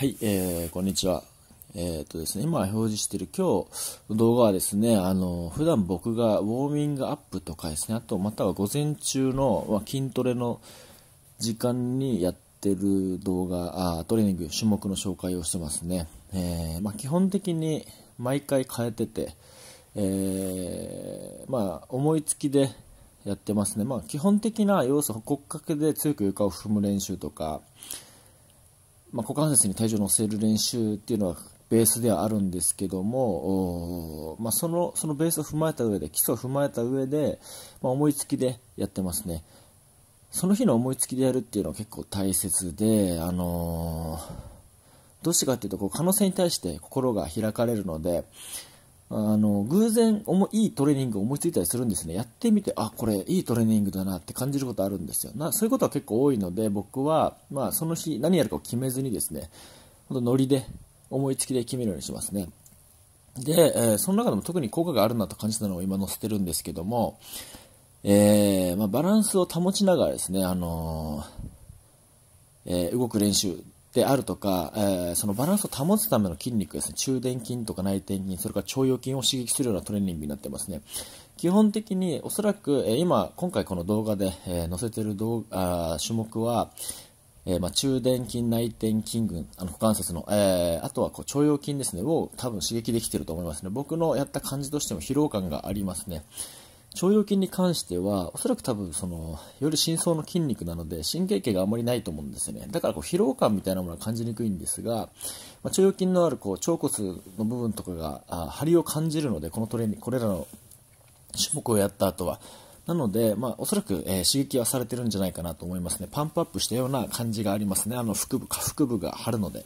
はい、えー、こんにちは。えっ、ー、とですね、今表示している今日の動画はですね、あの、普段僕がウォーミングアップとかですね、あとまたは午前中の、まあ、筋トレの時間にやってる動画、あトレーニング、種目の紹介をしてますね。えー、まあ、基本的に毎回変えてて、えー、まあ、思いつきでやってますね。まあ、基本的な要素、骨格で強く床を踏む練習とか、まあ、股関節に体重を乗せる練習っていうのはベースではあるんですけども、まあ、そのそのベースを踏まえた上で基礎を踏まえた上で、まあ、思いつきでやってますねその日の思いつきでやるっていうのは結構大切で、あのー、どうしてかっていうとこう可能性に対して心が開かれるのであの、偶然おも、いいトレーニングを思いついたりするんですね。やってみて、あ、これいいトレーニングだなって感じることあるんですよ。なそういうことは結構多いので、僕は、まあ、その日何やるかを決めずにですね、ほんとノリで、思いつきで決めるようにしますね。で、えー、その中でも特に効果があるなと感じたのを今載せてるんですけども、えー、まあ、バランスを保ちながらですね、あのー、え動く練習であるとか、えー、そのバランスを保つための筋肉ですね、中殿筋とか内転筋、それから腸腰筋を刺激するようなトレーニングになってますね。基本的におそらく、えー、今、今回この動画で、えー、載せてる動あ種目は、えまあ、中殿筋、内転筋群、あの股関節の、えあとはこう腸腰筋ですね、を多分刺激できてると思いますね。僕のやった感じとしても疲労感がありますね。腸腰筋に関しては、おそらく多分、その、より深層の筋肉なので、神経系があまりないと思うんですよね。だから、こう、疲労感みたいなものは感じにくいんですが、まあ、腸腰筋のある、こう、腸骨の部分とかが、あ張りを感じるので、このトレーニング、これらの種目をやった後は、なので、まあ、おそらく、えー、刺激はされてるんじゃないかなと思いますね。パンプアップしたような感じがありますね。あの、腹部、下腹部が張るので。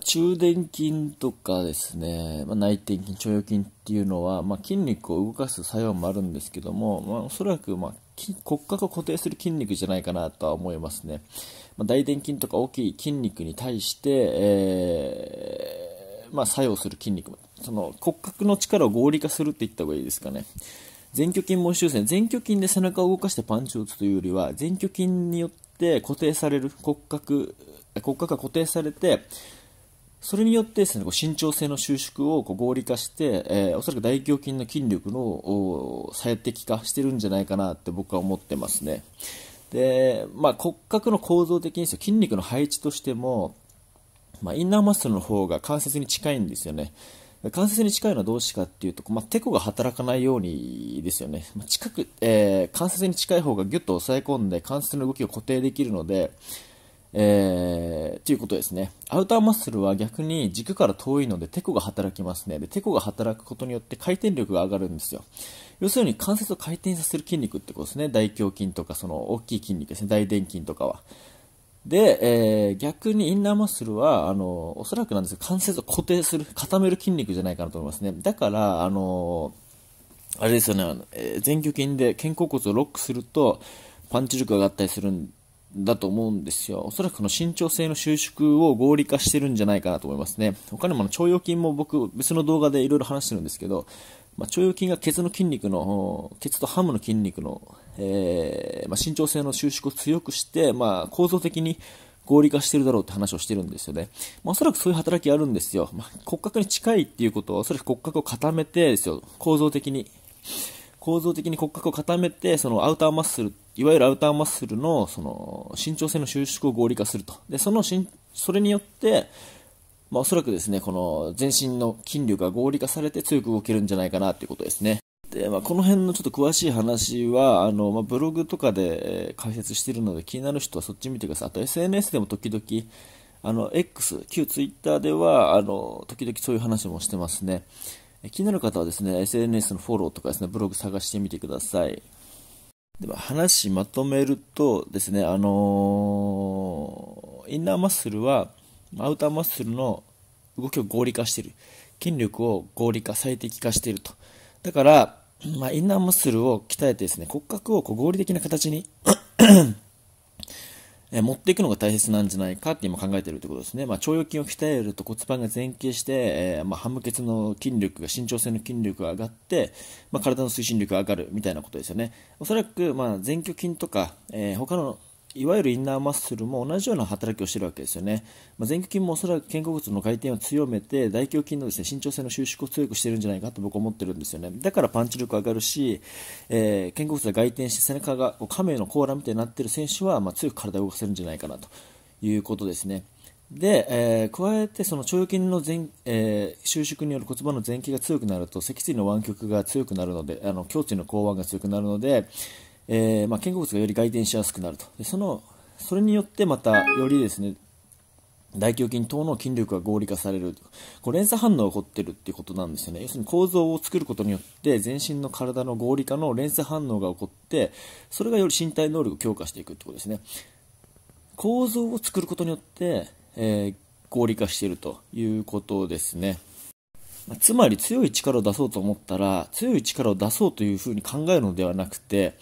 中殿筋とかですね、まあ、内転筋、腸腰筋っていうのは、まあ、筋肉を動かす作用もあるんですけども、まあ、おそらく、まあ、骨格を固定する筋肉じゃないかなとは思いますね、まあ、大殿筋とか大きい筋肉に対して、えーまあ、作用する筋肉その骨格の力を合理化するって言った方がいいですかね前鋸筋も修正前鋸筋で背中を動かしてパンチを打つというよりは前鋸筋によって固定される骨格骨格が固定されてそれによってですね、こう伸長性の収縮をこう合理化して、えー、おそらく大胸筋の筋力の最適化してるんじゃないかなって僕は思ってますね。で、まあ、骨格の構造的にですよ、筋肉の配置としても、まあ、インナーマッスルの方が関節に近いんですよね。関節に近いのはどうしてかっていうと、まあ、テコが働かないようにですよね。まあ、近く、えー、関節に近い方がギュッと抑え込んで関節の動きを固定できるので、えー、ということですね。アウターマッスルは逆に軸から遠いのでテコが働きますね。で、テコが働くことによって回転力が上がるんですよ。要するに関節を回転させる筋肉ってことですね。大胸筋とか、その大きい筋肉ですね。大臀筋とかは。で、えー、逆にインナーマッスルは、あの、おそらくなんですが、関節を固定する、固める筋肉じゃないかなと思いますね。だから、あのあれですよね、えー、前鋸筋で肩甲骨をロックすると、パンチ力が上がったりするんだと思うんですよ。おそらくこの慎重性の収縮を合理化してるんじゃないかなと思いますね。他にも腸腰筋も僕別の動画でいろいろ話してるんですけど、まあ、腸腰筋がケツの筋肉の、ケツとハムの筋肉の、えー、まあ、慎重性の収縮を強くして、まあ、構造的に合理化してるだろうって話をしてるんですよね。まあ、おそらくそういう働きあるんですよ。まあ、骨格に近いっていうことは、おそらく骨格を固めてですよ、構造的に。構造的に骨格を固めて、そのアウターマッスルいわゆるアウターマッスルのその伸長性の収縮を合理化すると。で、そのしそれによって、まあ、おそらくですね、この全身の筋力が合理化されて強く動けるんじゃないかなということですね。で、まあ、この辺のちょっと詳しい話は、あの、まあ、ブログとかで解説してるので気になる人はそっち見てください。あと SNS でも時々、あの、X、旧 Twitter では、あの、時々そういう話もしてますね。気になる方はですね、SNS のフォローとかですね、ブログ探してみてください。では話まとめるとですね、あのー、インナーマッスルはアウターマッスルの動きを合理化している。筋力を合理化、最適化していると。だから、まあ、インナーマッスルを鍛えてですね、骨格をこう合理的な形にえ持っていくのが大切なんじゃないかって今考えてるってことですね。まあ、腸腰筋を鍛えると骨盤が前傾して、えー、まあ、半無血の筋力が、伸長性の筋力が上がって、まあ、体の推進力が上がるみたいなことですよね。おそらく、まあ、前鋸筋とか、えー、他のいわゆるインナーマッスルも同じような働きをしているわけですよね、まあ、前鋸筋もおそらく肩甲骨の回転を強めて大胸筋のです、ね、伸長性の収縮を強くしているんじゃないかと僕は思ってるんですよねだからパンチ力上がるし、えー、肩甲骨が回転して背中が亀の甲羅みたいになっている選手は、まあ、強く体を動かせるんじゃないかなということですねで、えー、加えてその腸腰筋の前、えー、収縮による骨盤の前傾が強くなると脊椎の湾曲が強くなるのであの胸椎の睾腕が強くなるのでえー、まあ、肩甲骨がより外転しやすくなると。でそのそれによってまたよりですね大胸筋等の筋力が合理化されるこう連鎖反応が起こってるっていうことなんですよね要するに構造を作ることによって全身の体の合理化の連鎖反応が起こってそれがより身体能力を強化していくってことですね構造を作ることによって、えー、合理化しているということですねつまり強い力を出そうと思ったら強い力を出そうというふうに考えるのではなくて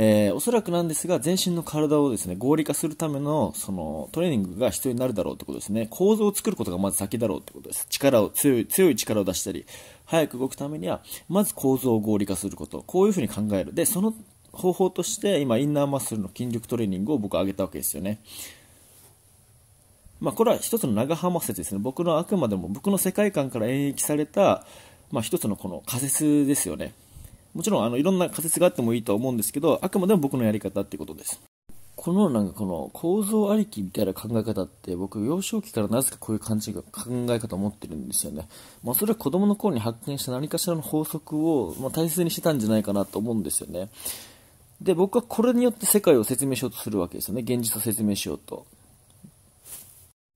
えー、おそらくなんですが、全身の体をですね、合理化するための、その、トレーニングが必要になるだろうってことですね。構造を作ることがまず先だろうってことです。力を、強い、強い力を出したり、早く動くためには、まず構造を合理化すること。こういうふうに考える。で、その方法として、今、インナーマッスルの筋力トレーニングを僕は挙げたわけですよね。まあ、これは一つの長浜説ですね。僕のあくまでも、僕の世界観から演繹された、まあ、一つのこの仮説ですよね。もちろんあのいろんな仮説があってもいいとは思うんですけど、あくまでも僕のやり方ってことです。このなんかこの構造ありきみたいな考え方って僕幼少期からなぜかこういう感じが考え方を持ってるんですよね。まあ、それは子供の頃に発見した何かしらの法則をま大切にしてたんじゃないかなと思うんですよね。で、僕はこれによって世界を説明しようとするわけですよね。現実を説明しようと。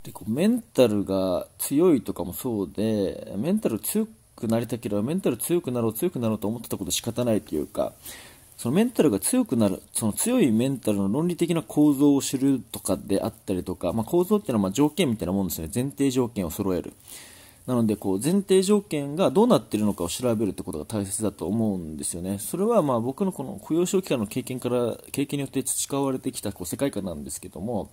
でこうメンタルが強いとかもそうでメンタル強くなりたければメンタル強くなろう強くなろうと思ってたこと仕方ないというかそのメンタルが強くなるその強いメンタルの論理的な構造を知るとかであったりとか、まあ、構造っていうのはま条件みたいなもんですよね前提条件を揃えるなのでこう前提条件がどうなってるのかを調べるってことが大切だと思うんですよねそれはまあ僕のこの雇用小期間の経験から経験によって培われてきたこう世界観なんですけども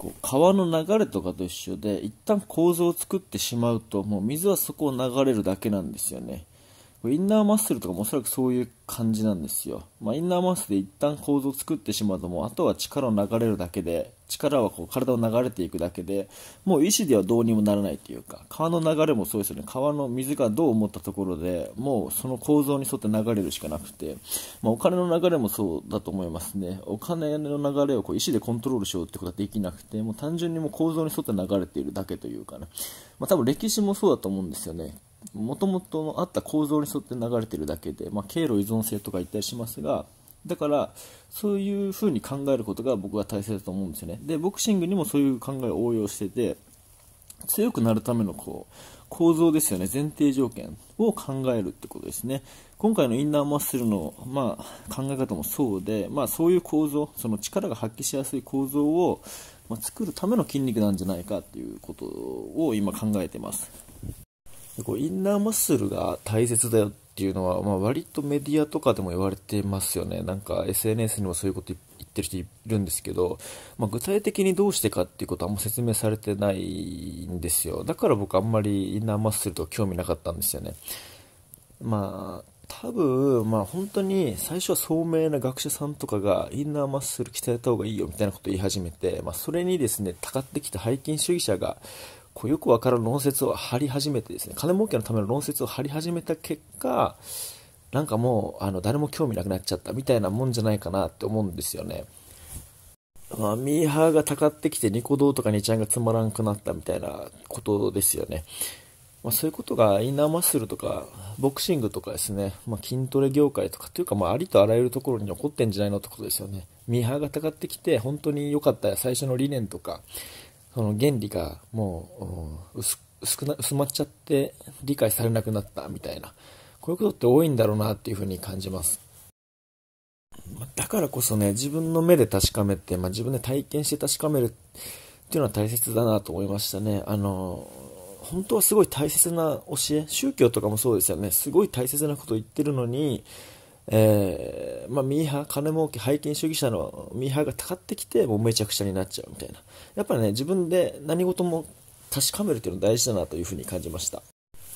こう川の流れとかと一緒で一旦構造を作ってしまうともう水はそこを流れるだけなんですよねインナーマッスルとかもおそらくそういう感じなんですよ。まあ、インナーマッスルで一旦構造を作ってしまうと、もうあとは力を流れるだけで、力はこう体を流れていくだけで、もう意思ではどうにもならないというか、川の流れもそうですよね。川の水がどう思ったところで、もうその構造に沿って流れるしかなくて、まあ、お金の流れもそうだと思いますね。お金の流れをこう意思でコントロールしようってことはできなくて、もう単純にも構造に沿って流れているだけというかね。まあ、多分歴史もそうだと思うんですよね。もともとあった構造に沿って流れてるだけで、まあ、経路依存性とか言ったりしますがだからそういうふうに考えることが僕は大切だと思うんですよねでボクシングにもそういう考えを応用してて強くなるためのこう構造ですよね前提条件を考えるってことですね今回のインナーマッスルの、まあ、考え方もそうで、まあ、そういう構造その力が発揮しやすい構造を、まあ、作るための筋肉なんじゃないかっていうことを今考えてますこうインナーマッスルが大切だよっていうのは、まあ、割とメディアとかでも言われてますよねなんか SNS にもそういうこと言ってる人いるんですけど、まあ、具体的にどうしてかっていうことはあんま説明されてないんですよだから僕あんまりインナーマッスルと興味なかったんですよねまあ多分、まあ、本当に最初は聡明な学者さんとかがインナーマッスル鍛えた方がいいよみたいなことを言い始めて、まあ、それにですねたかってきた背筋主義者がこうよくわかる論説を張り始めてですね、金儲けのための論説を張り始めた結果、なんかもう、あの、誰も興味なくなっちゃったみたいなもんじゃないかなって思うんですよね。まあ、ミーハーがたかってきてニコ動とかニちゃんがつまらんくなったみたいなことですよね。まあ、そういうことがインナーマッスルとかボクシングとかですね、まあ、筋トレ業界とかというか、まあ、ありとあらゆるところに起こってんじゃないのってことですよね。ミーハーがたかってきて本当に良かった最初の理念とかその原理がもう薄な薄まっちゃって理解されなくなったみたいなこういうことって多いんだろうなっていうふうに感じますだからこそね自分の目で確かめて、まあ、自分で体験して確かめるっていうのは大切だなと思いましたねあの本当はすごい大切な教え宗教とかもそうですよねすごい大切なこと言ってるのにえー、まあ、ミーハー、金儲け、拝見主義者のミーハーがたかってきて、もうめちゃくちゃになっちゃうみたいな。やっぱね、自分で何事も確かめるっていうの大事だなというふうに感じました。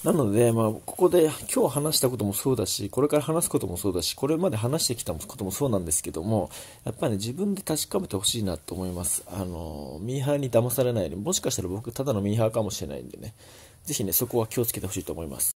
なので、まあ、ここで今日話したこともそうだし、これから話すこともそうだし、これまで話してきたこともそうなんですけども、やっぱり、ね、自分で確かめてほしいなと思います。あの、ミーハーに騙されないように、もしかしたら僕ただのミーハーかもしれないんでね、ぜひね、そこは気をつけてほしいと思います。